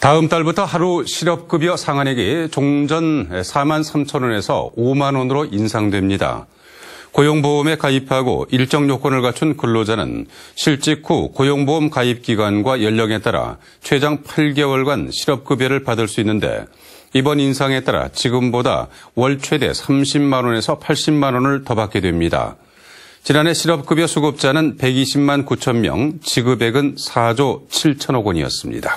다음 달부터 하루 실업급여 상한액이 종전 4만 3천 원에서 5만 원으로 인상됩니다. 고용보험에 가입하고 일정 요건을 갖춘 근로자는 실직 후 고용보험 가입 기간과 연령에 따라 최장 8개월간 실업급여를 받을 수 있는데 이번 인상에 따라 지금보다 월 최대 30만 원에서 80만 원을 더 받게 됩니다. 지난해 실업급여 수급자는 120만 9천 명, 지급액은 4조 7천억 원이었습니다.